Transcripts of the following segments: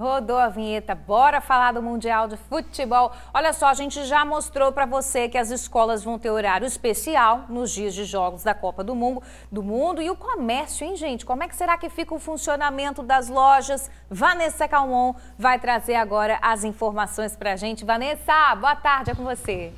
Rodou a vinheta, bora falar do Mundial de Futebol. Olha só, a gente já mostrou para você que as escolas vão ter horário especial nos dias de jogos da Copa do Mundo, do Mundo. E o comércio, hein, gente? Como é que será que fica o funcionamento das lojas? Vanessa Calmon vai trazer agora as informações para a gente. Vanessa, boa tarde, é com você.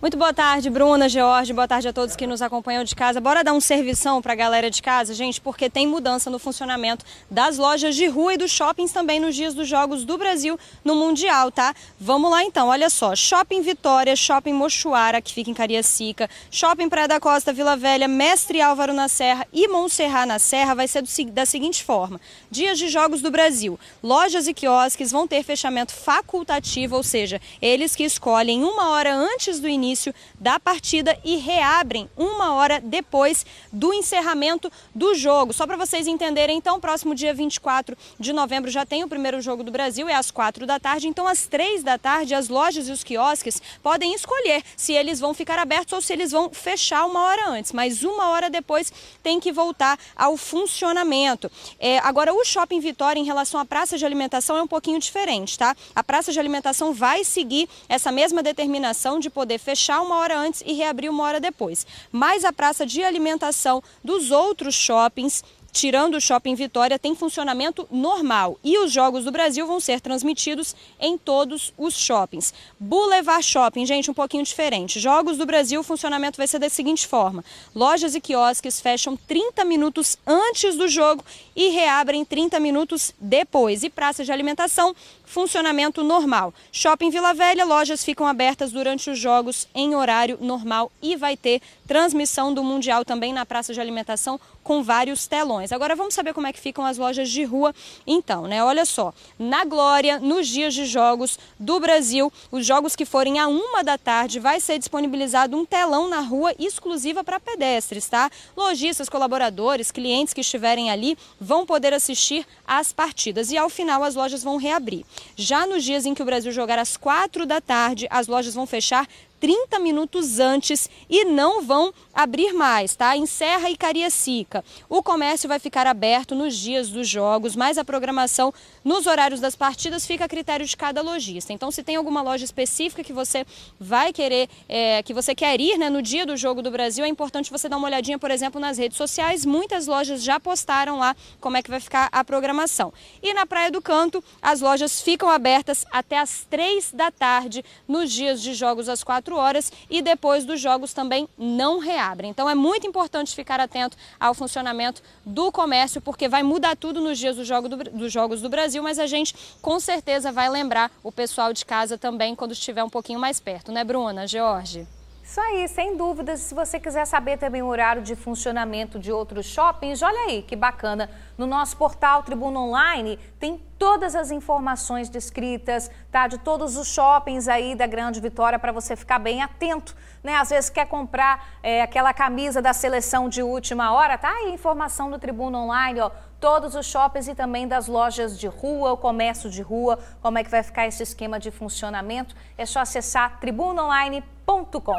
Muito boa tarde, Bruna, George, boa tarde a todos que nos acompanham de casa. Bora dar um servição para a galera de casa, gente, porque tem mudança no funcionamento das lojas de rua e dos shoppings também nos dias dos Jogos do Brasil no Mundial, tá? Vamos lá então, olha só, Shopping Vitória, Shopping Mochuara, que fica em Cariacica, Shopping Praia da Costa, Vila Velha, Mestre Álvaro na Serra e Montserrat na Serra vai ser do, da seguinte forma. Dias de Jogos do Brasil, lojas e quiosques vão ter fechamento facultativo, ou seja, eles que escolhem uma hora antes do início início da partida e reabrem uma hora depois do encerramento do jogo. Só para vocês entenderem, então, próximo dia 24 de novembro já tem o primeiro jogo do Brasil, é às quatro da tarde. Então, às três da tarde, as lojas e os quiosques podem escolher se eles vão ficar abertos ou se eles vão fechar uma hora antes. Mas uma hora depois tem que voltar ao funcionamento. É, agora, o Shopping Vitória, em relação à praça de alimentação, é um pouquinho diferente, tá? A praça de alimentação vai seguir essa mesma determinação de poder fechar fechar uma hora antes e reabrir uma hora depois. Mas a praça de alimentação dos outros shoppings tirando o Shopping Vitória, tem funcionamento normal e os Jogos do Brasil vão ser transmitidos em todos os shoppings. Boulevard Shopping, gente, um pouquinho diferente. Jogos do Brasil, o funcionamento vai ser da seguinte forma: lojas e quiosques fecham 30 minutos antes do jogo e reabrem 30 minutos depois. E praças de alimentação, funcionamento normal. Shopping Vila Velha, lojas ficam abertas durante os jogos em horário normal e vai ter transmissão do Mundial também na praça de alimentação com vários telões. Agora vamos saber como é que ficam as lojas de rua então, né? Olha só, na Glória, nos dias de jogos do Brasil, os jogos que forem a uma da tarde, vai ser disponibilizado um telão na rua exclusiva para pedestres, tá? Lojistas, colaboradores, clientes que estiverem ali vão poder assistir às partidas e ao final as lojas vão reabrir. Já nos dias em que o Brasil jogar às quatro da tarde, as lojas vão fechar 30 minutos antes e não vão abrir mais, tá? Em Serra e Cariacica. O comércio vai ficar aberto nos dias dos jogos, mas a programação nos horários das partidas fica a critério de cada lojista. Então, se tem alguma loja específica que você vai querer, é, que você quer ir né, no dia do Jogo do Brasil, é importante você dar uma olhadinha, por exemplo, nas redes sociais. Muitas lojas já postaram lá como é que vai ficar a programação. E na Praia do Canto, as lojas ficam abertas até as 3 da tarde nos dias de jogos às 4 24 horas e depois dos jogos também não reabrem. Então é muito importante ficar atento ao funcionamento do comércio, porque vai mudar tudo nos dias do jogo do, dos Jogos do Brasil, mas a gente com certeza vai lembrar o pessoal de casa também quando estiver um pouquinho mais perto, né, Bruna, George? Isso aí, sem dúvidas. Se você quiser saber também o horário de funcionamento de outros shoppings, olha aí que bacana. No nosso portal Tribuna Online tem todas as informações descritas, tá? De todos os shoppings aí da Grande Vitória para você ficar bem atento, né? Às vezes quer comprar é, aquela camisa da seleção de última hora, tá? Aí informação do Tribuna Online, ó. Todos os shoppings e também das lojas de rua, o comércio de rua, como é que vai ficar esse esquema de funcionamento? É só acessar tribunaonline.com.